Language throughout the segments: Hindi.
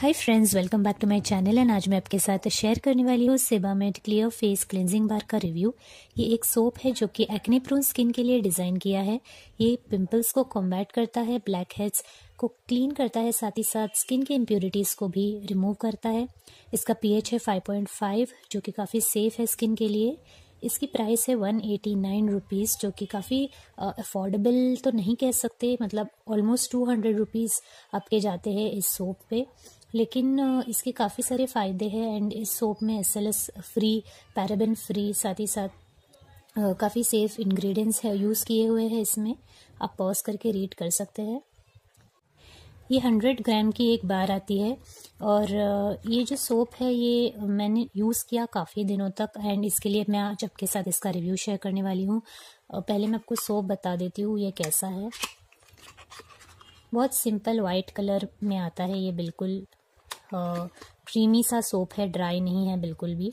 hi friends welcome back to my channel and आज मैं आपके साथ शेयर करने वाली हूँ Sebamed clear face cleansing bar का रिव्यू ये एक सोप है जो कि एक्ने प्रोन स्किन के लिए डिज़ाइन किया है ये पिंपल्स को कॉम्बैट करता है ब्लैक हेड्स को क्लीन करता है साथ ही साथ स्किन की इम्प्योरिटीज़ को भी रिमूव करता है इसका पी है फाइव जो कि काफ़ी सेफ है स्किन के लिए इसकी प्राइस है वन एटी नाइन रुपीज़ जो कि काफ़ी अफोर्डेबल तो नहीं कह सकते मतलब ऑलमोस्ट टू हंड्रेड रुपीज़ आपके जाते हैं इस सोप पे लेकिन इसके काफ़ी सारे फ़ायदे हैं एंड इस सोप में एस फ्री पैराबेन फ्री साथ ही साथ काफ़ी सेफ इंग्रेडिएंट्स है यूज़ किए हुए हैं इसमें आप पॉज करके रीड कर सकते हैं ये हंड्रेड ग्राम की एक बार आती है और ये जो सोप है ये मैंने यूज़ किया काफ़ी दिनों तक एंड इसके लिए मैं आज आपके साथ इसका रिव्यू शेयर करने वाली हूँ पहले मैं आपको सोप बता देती हूँ ये कैसा है बहुत सिंपल वाइट कलर में आता है ये बिल्कुल क्रीमी सा सोप है ड्राई नहीं है बिल्कुल भी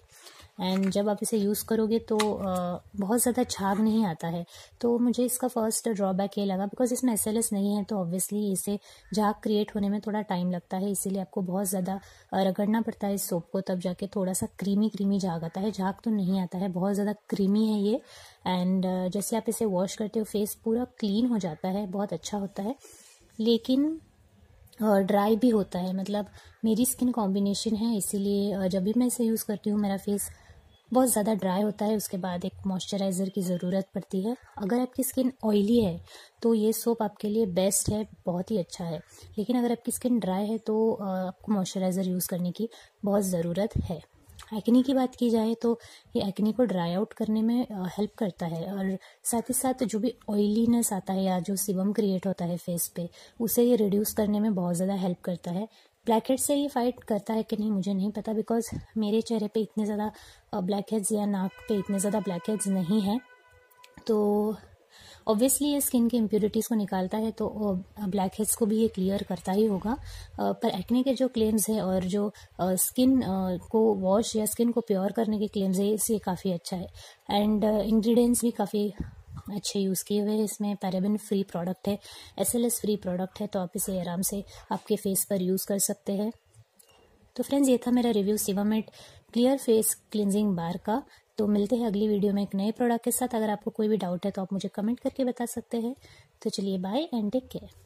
एंड जब आप इसे यूज़ करोगे तो बहुत ज़्यादा छाग नहीं आता है तो मुझे इसका फर्स्ट ड्रॉबैक ये लगा बिकॉज इसमें एस नहीं है तो ऑब्वियसली इसे झाग क्रिएट होने में थोड़ा टाइम लगता है इसीलिए आपको बहुत ज़्यादा रगड़ना पड़ता है इस सोप को तब जाके थोड़ा सा क्रीमी क्रीमी झाग आता है झाग तो नहीं आता है बहुत ज़्यादा क्रीमी है ये एंड जैसे आप इसे वॉश करते हो फेस पूरा क्लीन हो जाता है बहुत अच्छा होता है लेकिन और ड्राई भी होता है मतलब मेरी स्किन कॉम्बिनेशन है इसीलिए जब भी मैं इसे यूज़ करती हूँ मेरा फेस बहुत ज़्यादा ड्राई होता है उसके बाद एक मॉइस्चराइज़र की ज़रूरत पड़ती है अगर आपकी स्किन ऑयली है तो ये सोप आपके लिए बेस्ट है बहुत ही अच्छा है लेकिन अगर आपकी स्किन ड्राई है तो आपको मॉइस्चराइज़र यूज़ करने की बहुत ज़रूरत है एक्नी की बात की जाए तो ये एक्नी को ड्राई आउट करने में हेल्प करता है और साथ ही साथ जो भी ऑयलीनेस आता है या जो सिबम क्रिएट होता है फेस पे उसे ये रिड्यूस करने में बहुत ज़्यादा हेल्प करता है ब्लैक हेड से ये फाइट करता है कि नहीं मुझे नहीं पता बिकॉज मेरे चेहरे पे इतने ज़्यादा ब्लैक हेड्स या नाक पे इतने ज़्यादा ब्लैक हेड्स नहीं हैं तो ऑब्वियसली ये स्किन की इम्प्योरिटीज़ को निकालता है तो ब्लैक हेड्स को भी ये क्लियर करता ही होगा पर एक्ने के जो क्लेम्स है और जो स्किन को वॉश या स्किन को प्योर करने के क्लेम्स है इससे काफ़ी अच्छा है एंड इन्ग्रीडियंट्स भी काफ़ी अच्छे यूज़ किए हुए हैं इसमें पैराबिन फ्री प्रोडक्ट है S L S free product है तो आप इसे आराम से आपके फेस पर यूज़ कर सकते हैं तो फ्रेंड्स ये था मेरा review Sebamed clear face cleansing bar का तो मिलते हैं अगली वीडियो में एक नए प्रोडक्ट के साथ अगर आपको कोई भी डाउट है तो आप मुझे कमेंट करके बता सकते हैं तो चलिए बाय एंड टेक केयर